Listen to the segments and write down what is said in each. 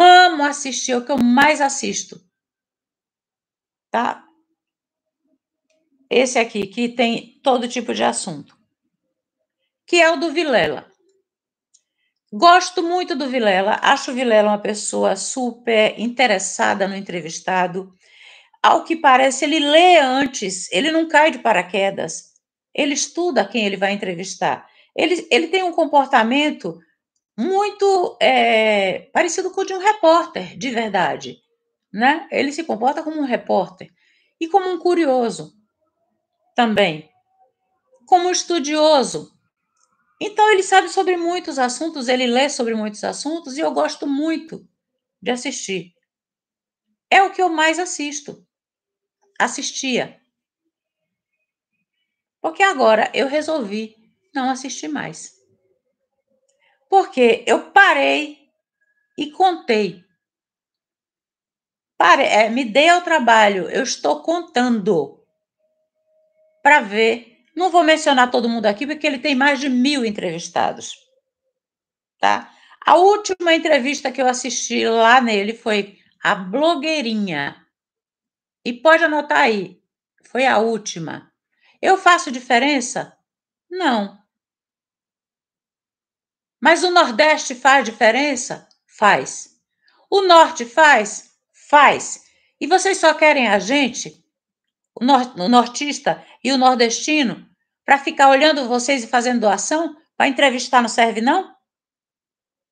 amo assistir, é o que eu mais assisto. Tá? Esse aqui, que tem todo tipo de assunto. Que é o do Vilela. Gosto muito do Vilela, acho o Vilela uma pessoa super interessada no entrevistado. Ao que parece, ele lê antes, ele não cai de paraquedas, ele estuda quem ele vai entrevistar. Ele, ele tem um comportamento muito é, parecido com o de um repórter, de verdade. Né? Ele se comporta como um repórter e como um curioso também, como um estudioso. Então, ele sabe sobre muitos assuntos, ele lê sobre muitos assuntos e eu gosto muito de assistir. É o que eu mais assisto. Assistia. Porque agora eu resolvi não assistir mais. Porque eu parei e contei. Pare, é, me dei ao trabalho, eu estou contando para ver. Não vou mencionar todo mundo aqui, porque ele tem mais de mil entrevistados. Tá? A última entrevista que eu assisti lá nele foi a blogueirinha. E pode anotar aí, foi a última. Eu faço diferença? Não. Mas o Nordeste faz diferença? Faz. O Norte faz? Faz. E vocês só querem a gente, o, nor o nortista e o nordestino, para ficar olhando vocês e fazendo doação? Para entrevistar não serve, não?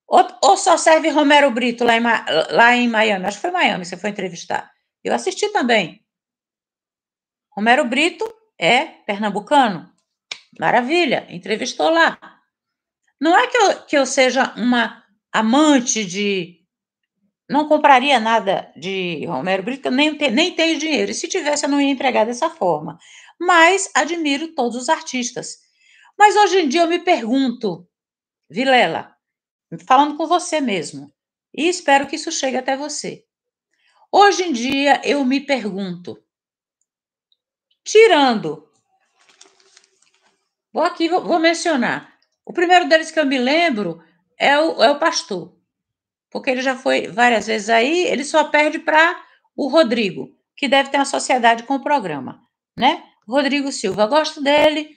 Ou, ou, só serve Romero Brito lá em, lá em Miami? Acho que foi Miami que você foi entrevistar. Eu assisti também. Romero Brito é pernambucano. Maravilha, entrevistou lá. Não é que eu, que eu seja uma amante de. Não compraria nada de Romero Brito, nem, nem tenho dinheiro. E se tivesse, eu não ia entregar dessa forma. Mas admiro todos os artistas. Mas hoje em dia eu me pergunto, Vilela, falando com você mesmo, e espero que isso chegue até você. Hoje em dia eu me pergunto, tirando, vou aqui, vou, vou mencionar, o primeiro deles que eu me lembro é o, é o Pastor, porque ele já foi várias vezes aí, ele só perde para o Rodrigo, que deve ter uma sociedade com o programa, né? Rodrigo Silva, gosto dele,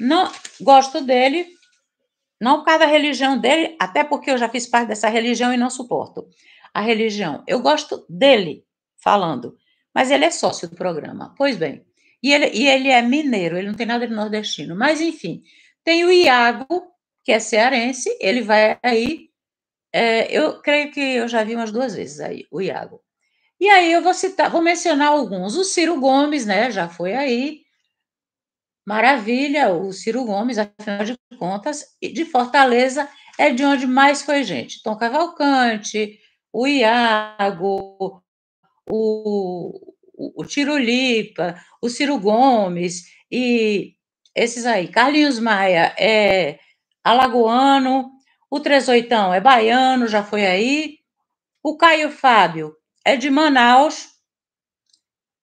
não gosto dele, não por causa da religião dele, até porque eu já fiz parte dessa religião e não suporto a religião. Eu gosto dele falando, mas ele é sócio do programa. Pois bem, e ele, e ele é mineiro, ele não tem nada de nordestino, mas enfim. Tem o Iago, que é cearense, ele vai aí. É, eu creio que eu já vi umas duas vezes aí, o Iago. E aí eu vou citar, vou mencionar alguns. O Ciro Gomes, né? Já foi aí. Maravilha, o Ciro Gomes, afinal de contas, de Fortaleza é de onde mais foi gente. Tom Cavalcante, o Iago, o, o, o Tirolipa, o Ciro Gomes e esses aí. Carlinhos Maia é alagoano, o Trezoitão é baiano, já foi aí. O Caio Fábio é de Manaus,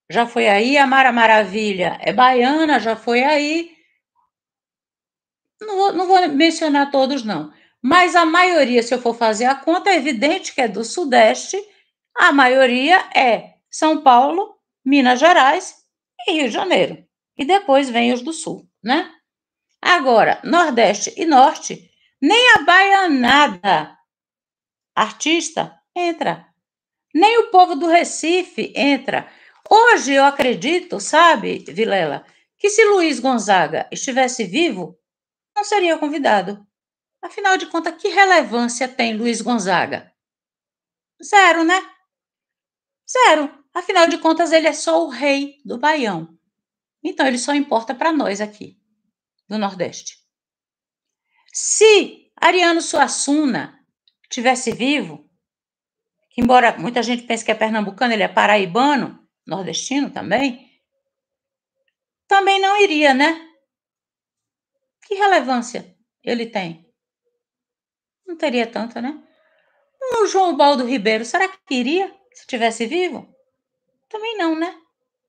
já foi aí. A Mara Maravilha é baiana, já foi aí. Não vou, não vou mencionar todos, não. Mas a maioria, se eu for fazer a conta, é evidente que é do Sudeste. A maioria é São Paulo, Minas Gerais e Rio de Janeiro. E depois vem os do Sul né? Agora, Nordeste e Norte, nem a baianada artista entra. Nem o povo do Recife entra. Hoje eu acredito, sabe, Vilela, que se Luiz Gonzaga estivesse vivo, não seria convidado. Afinal de contas, que relevância tem Luiz Gonzaga? Zero, né? Zero. Afinal de contas, ele é só o rei do Baião. Então ele só importa para nós aqui do Nordeste. Se Ariano Suassuna tivesse vivo, que embora muita gente pense que é pernambucano, ele é paraibano, nordestino também, também não iria, né? Que relevância ele tem? Não teria tanta, né? O João Baldo Ribeiro, será que iria se tivesse vivo? Também não, né?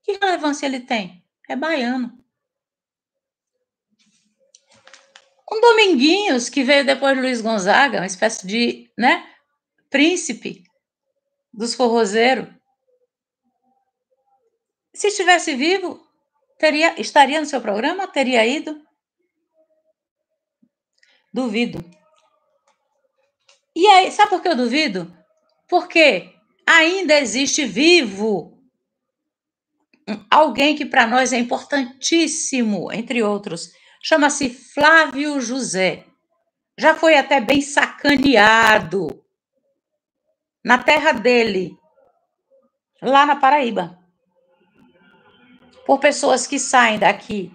Que relevância ele tem? é baiano. Um Dominguinhos, que veio depois de Luiz Gonzaga, uma espécie de né, príncipe dos forrozeiros. Se estivesse vivo, teria, estaria no seu programa? Teria ido? Duvido. E aí, sabe por que eu duvido? Porque ainda existe vivo alguém que para nós é importantíssimo, entre outros. Chama-se Flávio José. Já foi até bem sacaneado na terra dele, lá na Paraíba, por pessoas que saem daqui,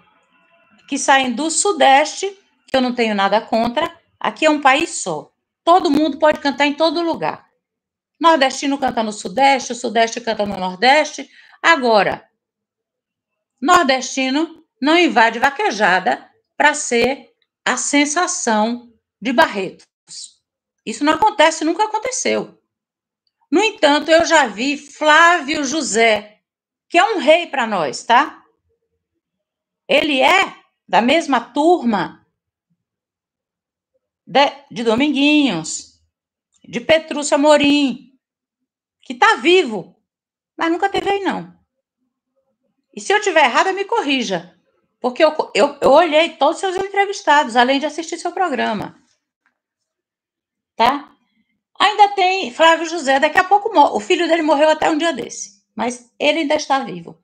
que saem do Sudeste, que eu não tenho nada contra. Aqui é um país só. Todo mundo pode cantar em todo lugar. Nordestino canta no Sudeste, o Sudeste canta no Nordeste. Agora, nordestino não invade vaquejada para ser a sensação de Barretos. Isso não acontece, nunca aconteceu. No entanto, eu já vi Flávio José, que é um rei para nós, tá? Ele é da mesma turma de, de Dominguinhos, de Petrúcio Amorim, que está vivo, mas nunca teve aí, não. E se eu tiver errada, me corrija. Porque eu, eu, eu olhei todos os seus entrevistados, além de assistir seu programa. Tá? Ainda tem Flávio José, daqui a pouco o filho dele morreu até um dia desse, mas ele ainda está vivo.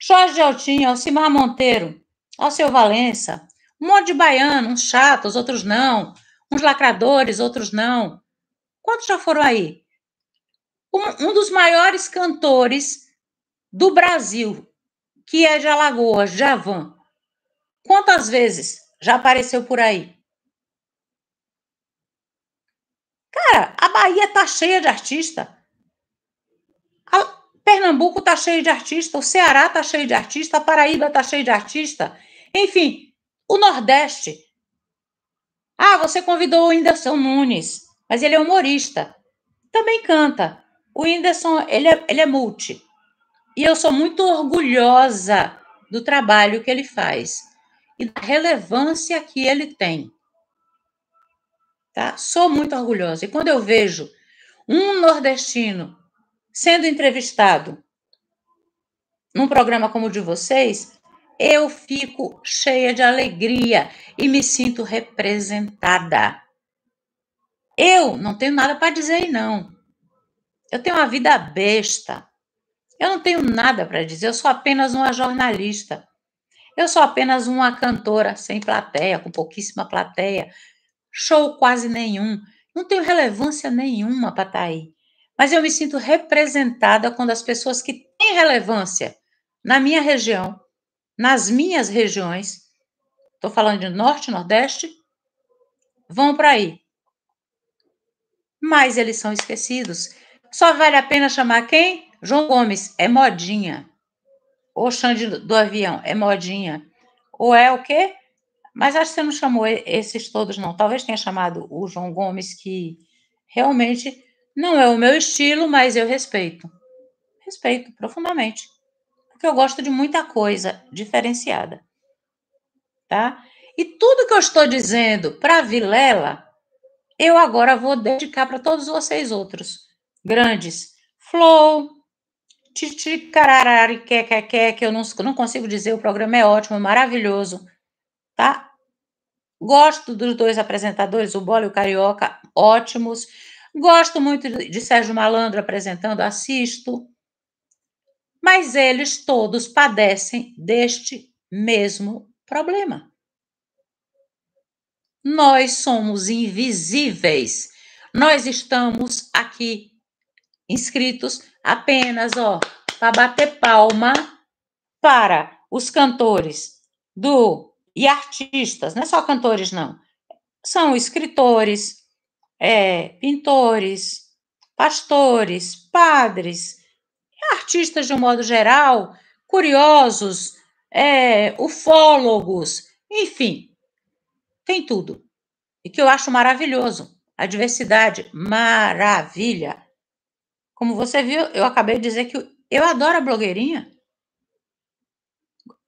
Jorge Altinho, Alcimar Monteiro, Alceu Valença, um monte de baiano, uns chatos, outros não, uns lacradores, outros não. Quantos já foram aí? Um, um dos maiores cantores do Brasil que é de Alagoas, Javan. Quantas vezes já apareceu por aí? Cara, a Bahia tá cheia de artista. A Pernambuco tá cheio de artista, o Ceará tá cheio de artista, a Paraíba tá cheio de artista. Enfim, o Nordeste. Ah, você convidou o Whindersson Nunes, mas ele é humorista. Também canta. O Whindersson, ele é, ele é multi. E eu sou muito orgulhosa do trabalho que ele faz e da relevância que ele tem. Tá? Sou muito orgulhosa. E quando eu vejo um nordestino sendo entrevistado num programa como o de vocês, eu fico cheia de alegria e me sinto representada. Eu não tenho nada para dizer, não. Eu tenho uma vida besta. Eu não tenho nada para dizer, eu sou apenas uma jornalista. Eu sou apenas uma cantora sem plateia, com pouquíssima plateia, show quase nenhum, não tenho relevância nenhuma para estar tá aí. Mas eu me sinto representada quando as pessoas que têm relevância na minha região, nas minhas regiões, estou falando de norte, nordeste, vão para aí. Mas eles são esquecidos. Só vale a pena chamar quem? João Gomes é modinha. O Xande do Avião é modinha. Ou é o quê? Mas acho que você não chamou esses todos, não. Talvez tenha chamado o João Gomes, que realmente não é o meu estilo, mas eu respeito. Respeito profundamente. Porque eu gosto de muita coisa diferenciada. Tá? E tudo que eu estou dizendo para Vilela, eu agora vou dedicar para todos vocês outros. Grandes. Flow, que que que eu não, não consigo dizer, o programa é ótimo, maravilhoso, tá? Gosto dos dois apresentadores, o Bola e o Carioca, ótimos. Gosto muito de Sérgio Malandro apresentando, assisto. Mas eles todos padecem deste mesmo problema. Nós somos invisíveis. Nós estamos aqui inscritos apenas, ó, para bater palma para os cantores do e artistas, não é só cantores não, são escritores, é, pintores, pastores, padres, artistas de um modo geral, curiosos, é, ufólogos, enfim, tem tudo. E que eu acho maravilhoso. A diversidade, maravilha. Como você viu, eu acabei de dizer que eu adoro a blogueirinha.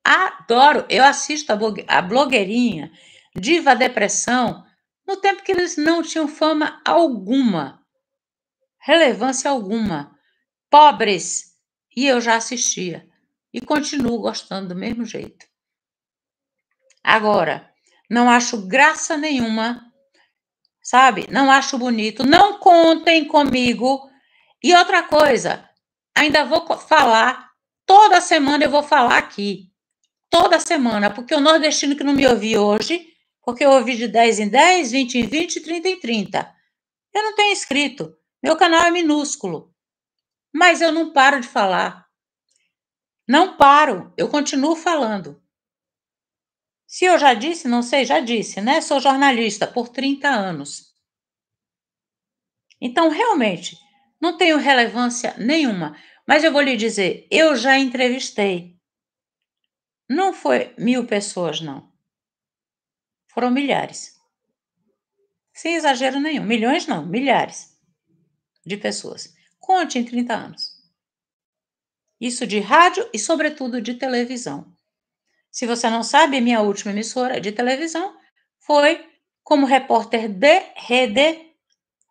Adoro, eu assisto a blogueirinha, diva depressão, no tempo que eles não tinham fama alguma, relevância alguma, pobres, e eu já assistia e continuo gostando do mesmo jeito. Agora, não acho graça nenhuma, sabe? Não acho bonito. Não contem comigo e outra coisa, ainda vou falar, toda semana eu vou falar aqui. Toda semana, porque o nordestino que não me ouviu hoje, porque eu ouvi de 10 em 10, 20 em 20, 30 em 30. Eu não tenho inscrito, meu canal é minúsculo. Mas eu não paro de falar. Não paro, eu continuo falando. Se eu já disse, não sei, já disse, né? Sou jornalista por 30 anos. Então, realmente, não tenho relevância nenhuma, mas eu vou lhe dizer: eu já entrevistei. Não foi mil pessoas, não. Foram milhares. Sem exagero nenhum. Milhões, não, milhares de pessoas. Conte em 30 anos. Isso de rádio e, sobretudo, de televisão. Se você não sabe, minha última emissora de televisão foi como repórter de rede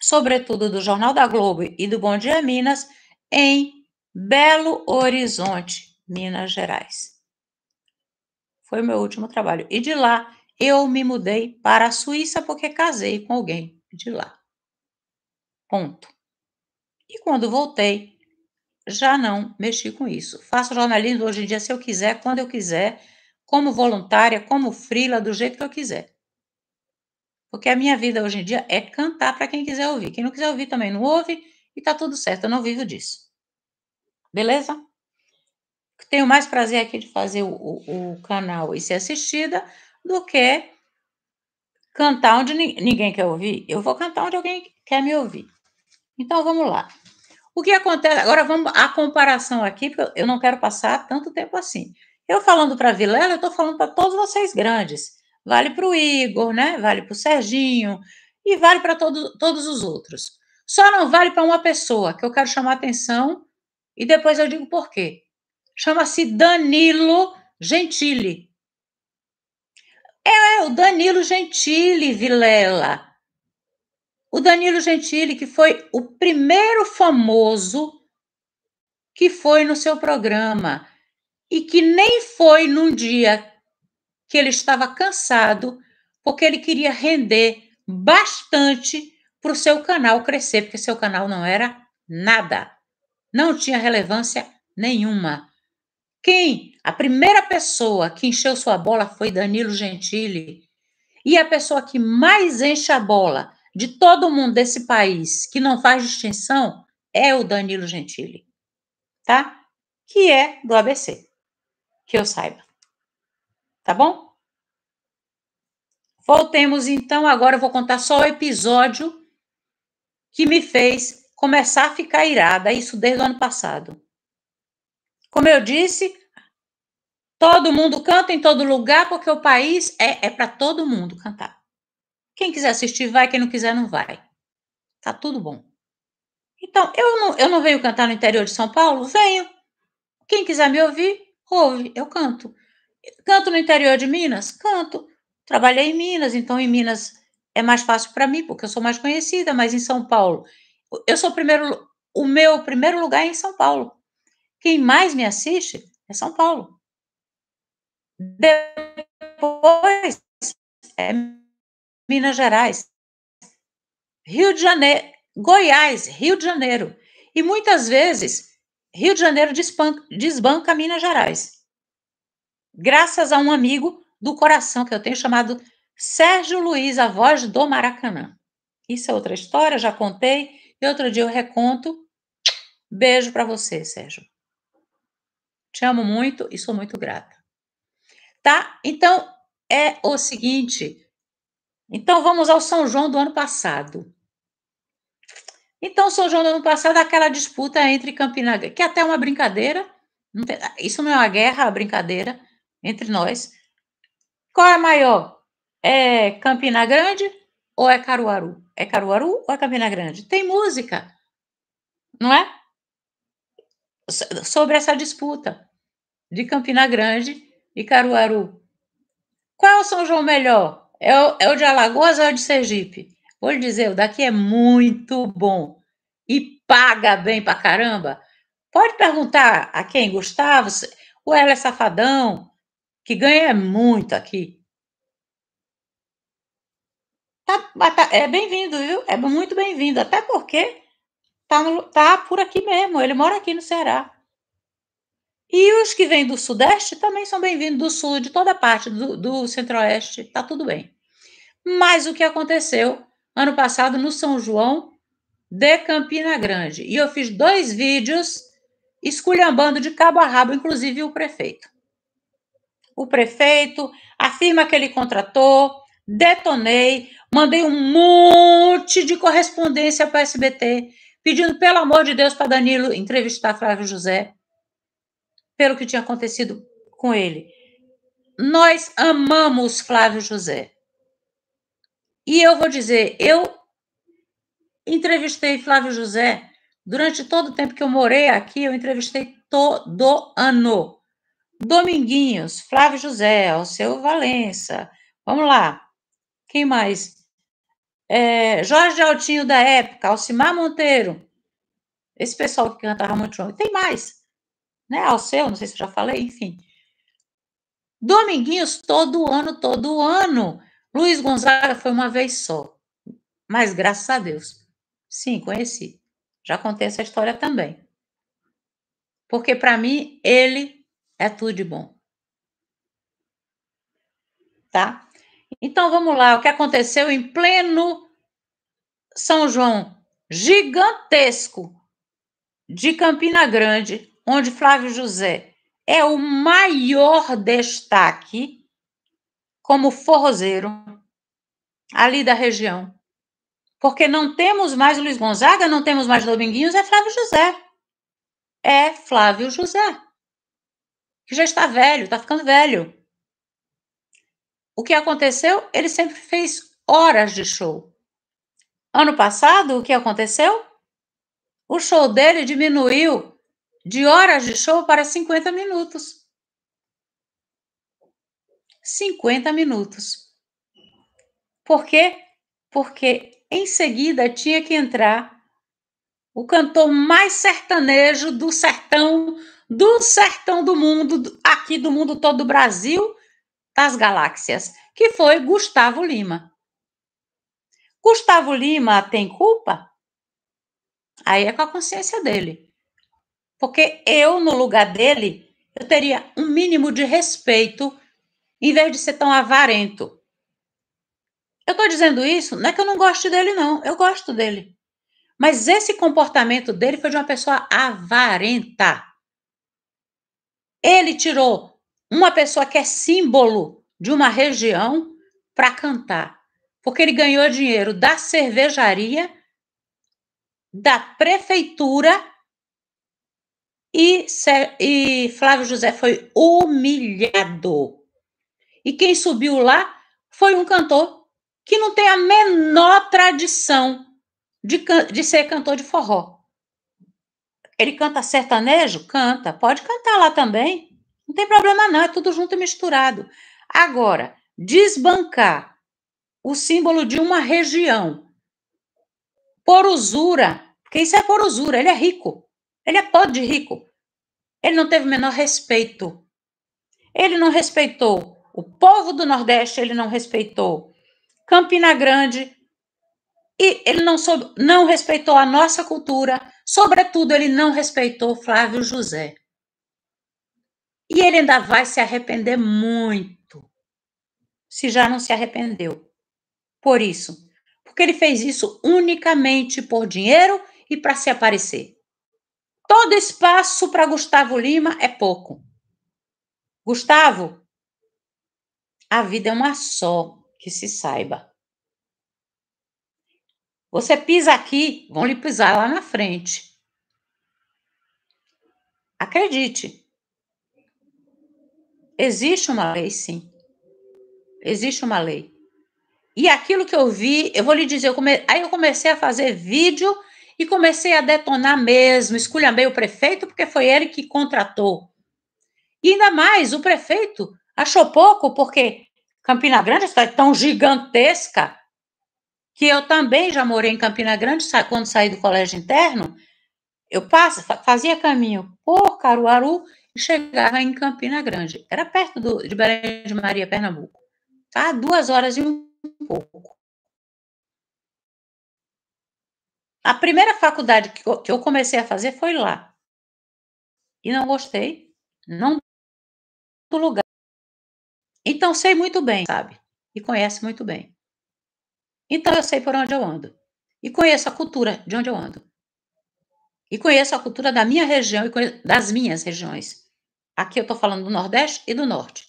sobretudo do Jornal da Globo e do Bom Dia Minas, em Belo Horizonte, Minas Gerais. Foi o meu último trabalho. E de lá eu me mudei para a Suíça porque casei com alguém de lá. Ponto. E quando voltei, já não mexi com isso. Faço jornalismo hoje em dia se eu quiser, quando eu quiser, como voluntária, como frila, do jeito que eu quiser. Porque a minha vida hoje em dia é cantar para quem quiser ouvir. Quem não quiser ouvir também não ouve e tá tudo certo, eu não vivo disso. Beleza? Tenho mais prazer aqui de fazer o, o, o canal e ser assistida do que cantar onde ninguém quer ouvir. Eu vou cantar onde alguém quer me ouvir. Então vamos lá. O que acontece? Agora vamos à comparação aqui, porque eu não quero passar tanto tempo assim. Eu falando para Vilela, eu estou falando para todos vocês grandes. Vale para o Igor, né? Vale para o Serginho e vale para todo, todos os outros. Só não vale para uma pessoa que eu quero chamar atenção e depois eu digo por quê. Chama-se Danilo Gentili. É, é o Danilo Gentili Vilela. O Danilo Gentili, que foi o primeiro famoso que foi no seu programa e que nem foi num dia que ele estava cansado, porque ele queria render bastante para o seu canal crescer, porque seu canal não era nada, não tinha relevância nenhuma. Quem? A primeira pessoa que encheu sua bola foi Danilo Gentili. E a pessoa que mais enche a bola de todo mundo desse país, que não faz distinção, é o Danilo Gentili, tá? Que é do ABC, que eu saiba. Tá bom? Voltemos então, agora eu vou contar só o episódio que me fez começar a ficar irada, isso desde o ano passado. Como eu disse, todo mundo canta em todo lugar, porque o país é, é para todo mundo cantar. Quem quiser assistir, vai, quem não quiser, não vai. Tá tudo bom. Então, eu não, eu não venho cantar no interior de São Paulo? Venho. Quem quiser me ouvir, ouve, eu canto. Canto no interior de Minas? Canto. Trabalhei em Minas, então em Minas é mais fácil para mim, porque eu sou mais conhecida, mas em São Paulo, eu sou o primeiro, o meu primeiro lugar é em São Paulo. Quem mais me assiste é São Paulo. Depois é Minas Gerais, Rio de Janeiro, Goiás, Rio de Janeiro. E muitas vezes, Rio de Janeiro desbanca, desbanca Minas Gerais. Graças a um amigo do coração que eu tenho, chamado Sérgio Luiz, a voz do Maracanã. Isso é outra história, já contei, e outro dia eu reconto. Beijo para você, Sérgio. Te amo muito e sou muito grata. Tá? Então, é o seguinte. Então, vamos ao São João do ano passado. Então, São João do ano passado, aquela disputa entre Campina, que é até é uma brincadeira, isso não é uma guerra, é uma brincadeira entre nós. Qual é maior? É Campina Grande ou é Caruaru? É Caruaru ou é Campina Grande? Tem música, não é? Sobre essa disputa de Campina Grande e Caruaru. Qual é o São João melhor? É o, é o de Alagoas ou é o de Sergipe? Vou lhe dizer, o daqui é muito bom e paga bem pra caramba. Pode perguntar a quem? Gustavo? O Ela é Safadão? que ganha muito aqui. Tá, tá, é bem-vindo, viu? É muito bem-vindo, até porque tá, no, tá por aqui mesmo, ele mora aqui no Ceará. E os que vêm do Sudeste também são bem-vindos, do Sul, de toda parte, do, do Centro-Oeste, tá tudo bem. Mas o que aconteceu ano passado no São João de Campina Grande? E eu fiz dois vídeos esculhambando de cabo a rabo, inclusive o prefeito o prefeito, a firma que ele contratou, detonei, mandei um monte de correspondência para o SBT, pedindo, pelo amor de Deus, para Danilo entrevistar Flávio José, pelo que tinha acontecido com ele. Nós amamos Flávio José. E eu vou dizer, eu entrevistei Flávio José durante todo o tempo que eu morei aqui, eu entrevistei todo ano. Dominguinhos, Flávio José, Alceu Valença. Vamos lá. Quem mais? É, Jorge Altinho da época, Alcimar Monteiro. Esse pessoal que cantava muito jovem. Tem mais. Né? Alceu, não sei se já falei, enfim. Dominguinhos todo ano, todo ano. Luiz Gonzaga foi uma vez só. Mas graças a Deus. Sim, conheci. Já contei essa história também. Porque para mim, ele é tudo de bom. Tá? Então vamos lá, o que aconteceu em pleno São João gigantesco de Campina Grande, onde Flávio José é o maior destaque como forrozeiro ali da região. Porque não temos mais Luiz Gonzaga, não temos mais Dominguinhos, é Flávio José. É Flávio José que já está velho, está ficando velho. O que aconteceu? Ele sempre fez horas de show. Ano passado, o que aconteceu? O show dele diminuiu de horas de show para 50 minutos. 50 minutos. Por quê? Porque em seguida tinha que entrar o cantor mais sertanejo do sertão do sertão do mundo, aqui do mundo todo do Brasil, das galáxias, que foi Gustavo Lima. Gustavo Lima tem culpa? Aí é com a consciência dele. Porque eu, no lugar dele, eu teria um mínimo de respeito em vez de ser tão avarento. Eu estou dizendo isso, não é que eu não goste dele, não. Eu gosto dele. Mas esse comportamento dele foi de uma pessoa avarenta. Ele tirou uma pessoa que é símbolo de uma região para cantar, porque ele ganhou dinheiro da cervejaria, da prefeitura e, e Flávio José foi humilhado. E quem subiu lá foi um cantor que não tem a menor tradição de, de ser cantor de forró ele canta sertanejo? Canta. Pode cantar lá também. Não tem problema, não. É tudo junto e misturado. Agora, desbancar o símbolo de uma região por usura, porque isso é por usura. Ele é rico. Ele é pobre de rico. Ele não teve o menor respeito. Ele não respeitou o povo do Nordeste, ele não respeitou Campina Grande, e ele não soube, não respeitou a nossa cultura, Sobretudo, ele não respeitou Flávio José. E ele ainda vai se arrepender muito, se já não se arrependeu. Por isso, porque ele fez isso unicamente por dinheiro e para se aparecer. Todo espaço para Gustavo Lima é pouco. Gustavo, a vida é uma só, que se saiba. Você pisa aqui, vão lhe pisar lá na frente. Acredite. Existe uma lei, sim. Existe uma lei. E aquilo que eu vi, eu vou lhe dizer, eu come... aí eu comecei a fazer vídeo e comecei a detonar mesmo, Escolha bem o prefeito porque foi ele que contratou. E ainda mais, o prefeito achou pouco porque Campina Grande é está tão gigantesca que eu também já morei em Campina Grande quando saí do colégio interno, eu passa, fazia caminho por Caruaru e chegava em Campina Grande. Era perto do, de Belém de Maria, Pernambuco. Tá? Duas horas e um pouco. A primeira faculdade que eu, que eu comecei a fazer foi lá. E não gostei. Não do lugar. Então sei muito bem, sabe? E conhece muito bem. Então eu sei por onde eu ando. E conheço a cultura de onde eu ando. E conheço a cultura da minha região e das minhas regiões. Aqui eu estou falando do Nordeste e do Norte.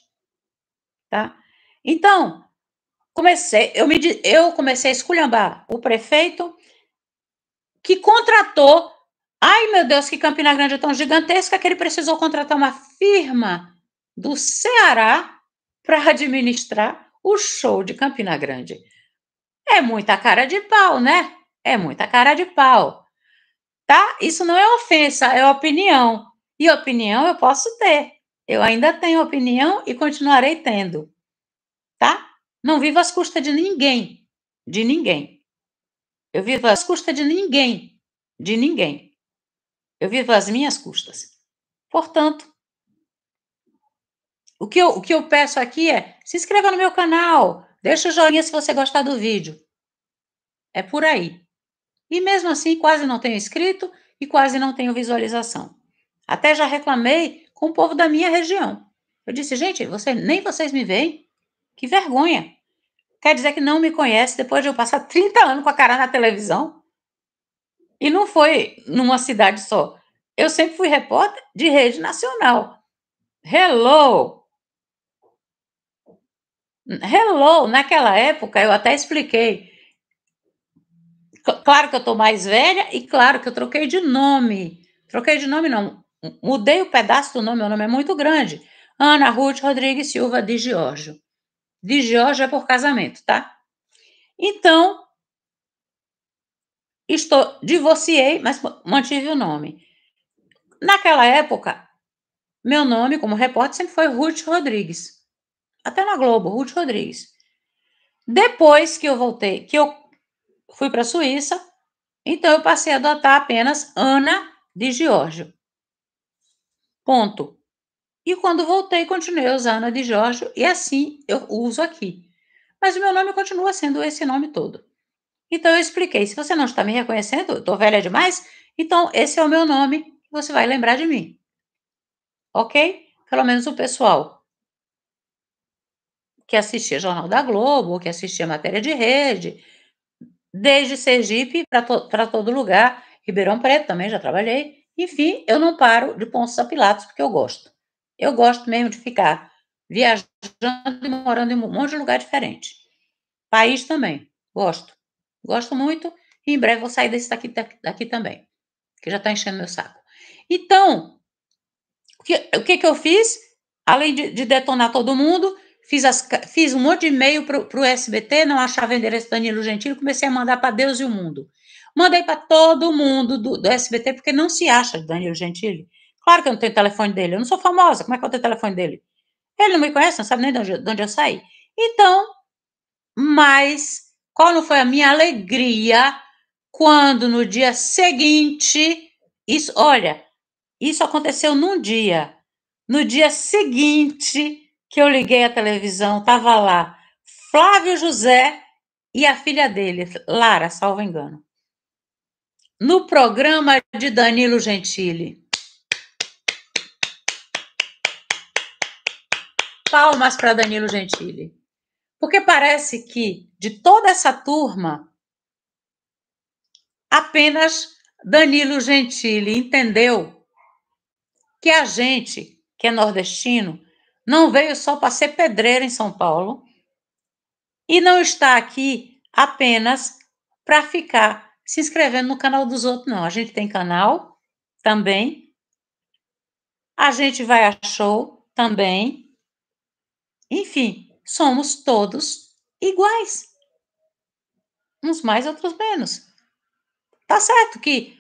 Tá? Então, comecei, eu, me, eu comecei a esculhambar o prefeito que contratou. Ai, meu Deus, que Campina Grande é tão gigantesca que ele precisou contratar uma firma do Ceará para administrar o show de Campina Grande. É muita cara de pau, né? É muita cara de pau. Tá? Isso não é ofensa, é opinião. E opinião eu posso ter. Eu ainda tenho opinião e continuarei tendo. Tá? Não vivo às custas de ninguém. De ninguém. Eu vivo às custas de ninguém. De ninguém. Eu vivo às minhas custas. Portanto, o que eu, o que eu peço aqui é se inscreva no meu canal, Deixa o joinha se você gostar do vídeo. É por aí. E mesmo assim, quase não tenho inscrito e quase não tenho visualização. Até já reclamei com o povo da minha região. Eu disse, gente, você, nem vocês me veem. Que vergonha. Quer dizer que não me conhece depois de eu passar 30 anos com a cara na televisão? E não foi numa cidade só. Eu sempre fui repórter de rede nacional. Hello! Hello, naquela época eu até expliquei. Claro que eu estou mais velha e claro que eu troquei de nome. Troquei de nome, não. Mudei o pedaço do nome, meu nome é muito grande. Ana Ruth Rodrigues Silva de Giorgio. De Giorgio é por casamento, tá? Então, estou divorciei, mas mantive o nome. Naquela época, meu nome como repórter sempre foi Ruth Rodrigues até na Globo, Ruth Rodrigues. Depois que eu voltei, que eu fui para a Suíça, então eu passei a adotar apenas Ana de Giorgio. Ponto. E quando voltei, continuei usando Ana de Giorgio e assim eu uso aqui. Mas o meu nome continua sendo esse nome todo. Então eu expliquei: se você não está me reconhecendo, eu estou velha demais, então esse é o meu nome, você vai lembrar de mim. Ok? Pelo menos o pessoal que assistia Jornal da Globo, ou que assistia matéria de rede, desde Sergipe para to todo lugar, Ribeirão Preto também já trabalhei. Enfim, eu não paro de Ponça Pilatos porque eu gosto. Eu gosto mesmo de ficar viajando e morando em um monte de lugar diferente. País também, gosto. Gosto muito e em breve vou sair desse daqui, daqui também, que já está enchendo meu saco. Então, o que, o que, que eu fiz? Além de, de detonar todo mundo, fiz, as, fiz um monte de e-mail para o SBT, não achava o endereço Danilo Gentili, comecei a mandar para Deus e o mundo. Mandei para todo mundo do, do, SBT, porque não se acha de Danilo Gentili. Claro que eu não tenho telefone dele, eu não sou famosa, como é que eu tenho telefone dele? Ele não me conhece, não sabe nem de onde, de onde eu saí. Então, mas qual não foi a minha alegria quando no dia seguinte, isso, olha, isso aconteceu num dia. No dia seguinte, que eu liguei a televisão, estava lá Flávio José e a filha dele, Lara, salvo engano. No programa de Danilo Gentili. Palmas para Danilo Gentili. Porque parece que de toda essa turma, apenas Danilo Gentili entendeu que a gente, que é nordestino, não veio só para ser pedreiro em São Paulo e não está aqui apenas para ficar se inscrevendo no canal dos outros, não. A gente tem canal também. A gente vai a show também. Enfim, somos todos iguais. Uns mais, outros menos. Tá certo que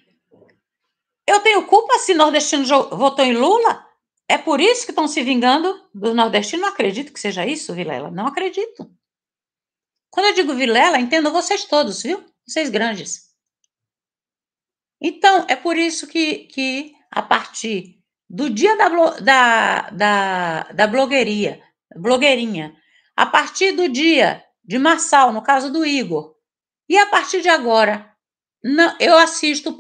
eu tenho culpa se nordestino votou em Lula? É por isso que estão se vingando do nordestino. Não acredito que seja isso, Vilela. Não acredito. Quando eu digo Vilela, entendo vocês todos, viu? Vocês grandes. Então, é por isso que, que a partir do dia da, da, da, da blogueirinha, blogueirinha, a partir do dia de Marçal, no caso do Igor, e a partir de agora, não, eu assisto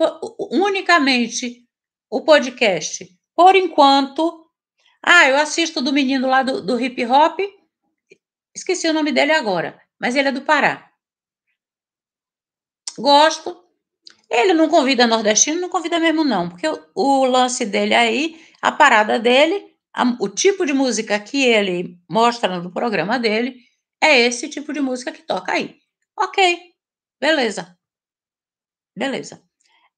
unicamente o podcast por enquanto, ah, eu assisto do menino lá do, do hip hop, esqueci o nome dele agora, mas ele é do Pará. Gosto. Ele não convida nordestino, não convida mesmo não, porque o, o lance dele aí, a parada dele, a, o tipo de música que ele mostra no programa dele, é esse tipo de música que toca aí. Ok, beleza. Beleza.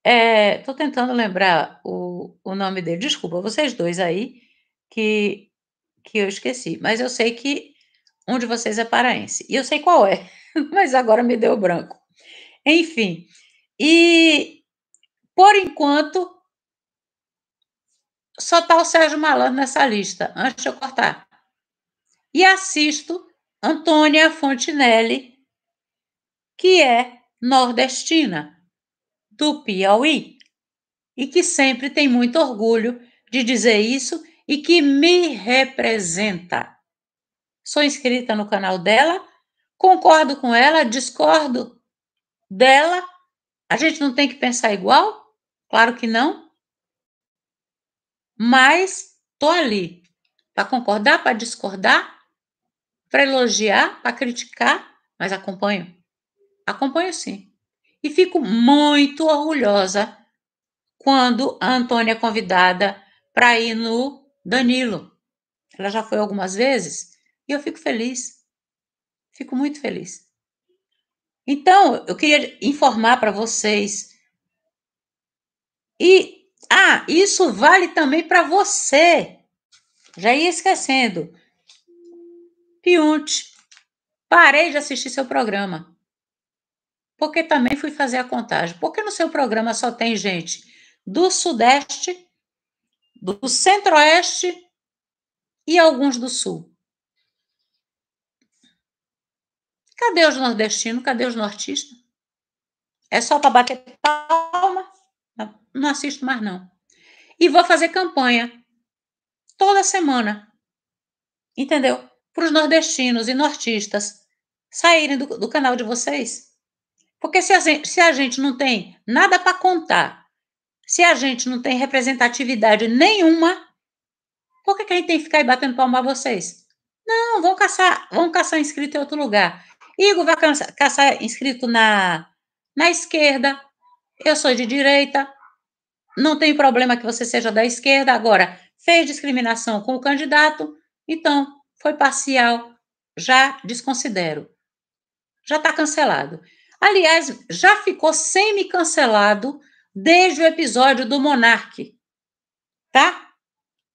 Estou é, tentando lembrar o, o nome dele. Desculpa, vocês dois aí que, que eu esqueci. Mas eu sei que um de vocês é paraense. E eu sei qual é, mas agora me deu branco. Enfim, e por enquanto só está o Sérgio Malandro nessa lista, antes de eu cortar. E assisto Antônia Fontinelli, que é nordestina do Piauí e que sempre tem muito orgulho de dizer isso e que me representa. Sou inscrita no canal dela, concordo com ela, discordo dela. A gente não tem que pensar igual? Claro que não. Mas tô ali para concordar, para discordar, para elogiar, para criticar, mas acompanho. Acompanho sim. E fico muito orgulhosa quando a Antônia é convidada para ir no Danilo. Ela já foi algumas vezes e eu fico feliz. Fico muito feliz. Então, eu queria informar para vocês. E, ah, isso vale também para você. Já ia esquecendo. Piunte, parei de assistir seu programa porque também fui fazer a contagem. Porque no seu programa só tem gente do Sudeste, do Centro-Oeste e alguns do Sul. Cadê os nordestinos? Cadê os nortistas? É só para bater palma? Não assisto mais, não. E vou fazer campanha toda semana. Entendeu? Para os nordestinos e nortistas saírem do, do canal de vocês porque se a gente, se a gente não tem nada para contar, se a gente não tem representatividade nenhuma, por que, que a gente tem que ficar aí batendo palma a vocês? Não, vão caçar, vão caçar inscrito em outro lugar. Igor vai caçar, caçar inscrito na, na esquerda. Eu sou de direita. Não tem problema que você seja da esquerda. Agora, fez discriminação com o candidato, então foi parcial. Já desconsidero. Já está cancelado. Aliás, já ficou semi-cancelado desde o episódio do Monarque, tá?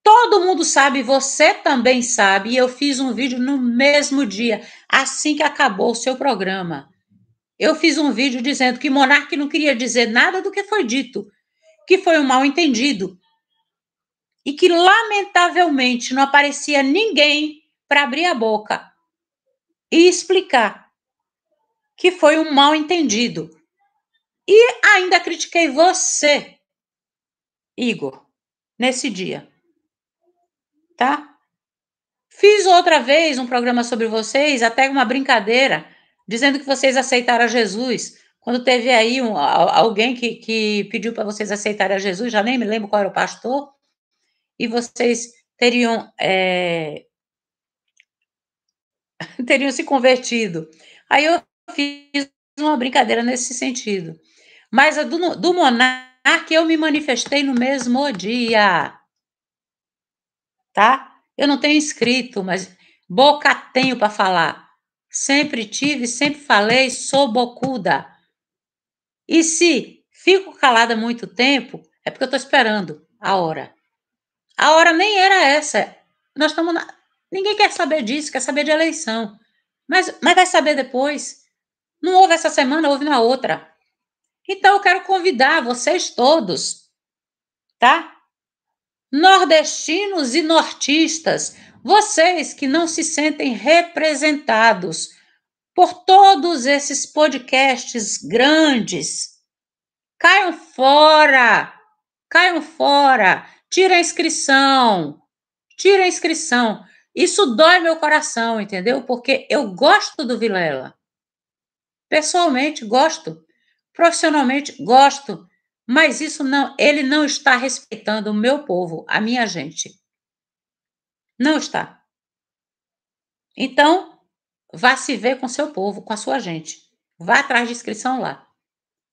Todo mundo sabe, você também sabe, e eu fiz um vídeo no mesmo dia, assim que acabou o seu programa. Eu fiz um vídeo dizendo que Monarque não queria dizer nada do que foi dito, que foi um mal entendido, e que, lamentavelmente, não aparecia ninguém para abrir a boca e explicar que foi um mal entendido. E ainda critiquei você, Igor, nesse dia. Tá? Fiz outra vez um programa sobre vocês, até uma brincadeira, dizendo que vocês aceitaram Jesus. Quando teve aí um, alguém que, que pediu para vocês aceitarem a Jesus, já nem me lembro qual era o pastor, e vocês teriam é, teriam se convertido. Aí eu fiz uma brincadeira nesse sentido. Mas a do, do monarca eu me manifestei no mesmo dia. Tá? Eu não tenho escrito, mas boca tenho para falar. Sempre tive, sempre falei, sou bocuda. E se fico calada muito tempo, é porque eu estou esperando a hora. A hora nem era essa. Nós estamos na... Ninguém quer saber disso, quer saber de eleição. Mas, mas vai saber depois. Não houve essa semana, houve na outra. Então eu quero convidar vocês todos, tá? Nordestinos e nortistas, vocês que não se sentem representados por todos esses podcasts grandes, caiam fora! Caiam fora! Tira a inscrição! Tira a inscrição! Isso dói meu coração, entendeu? Porque eu gosto do Vilela. Pessoalmente, gosto. Profissionalmente, gosto. Mas isso não, ele não está respeitando o meu povo, a minha gente. Não está. Então, vá se ver com seu povo, com a sua gente. Vá atrás de inscrição lá.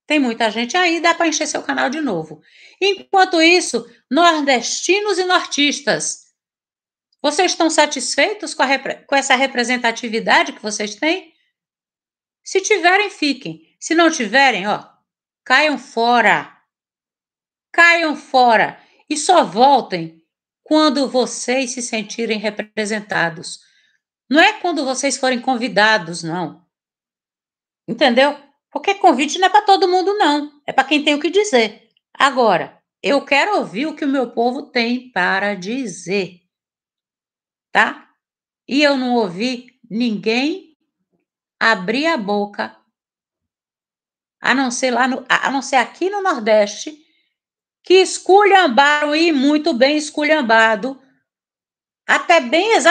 Tem muita gente aí, dá para encher seu canal de novo. Enquanto isso, nordestinos e nortistas, vocês estão satisfeitos com, com essa representatividade que vocês têm? Se tiverem, fiquem. Se não tiverem, ó, caiam fora. Caiam fora e só voltem quando vocês se sentirem representados. Não é quando vocês forem convidados, não. Entendeu? Porque convite não é para todo mundo, não. É para quem tem o que dizer. Agora, eu quero ouvir o que o meu povo tem para dizer. Tá? E eu não ouvi ninguém abrir a boca, a não ser lá no, a não ser aqui no Nordeste, que esculhambaram e muito bem esculhambado, até bem exatamente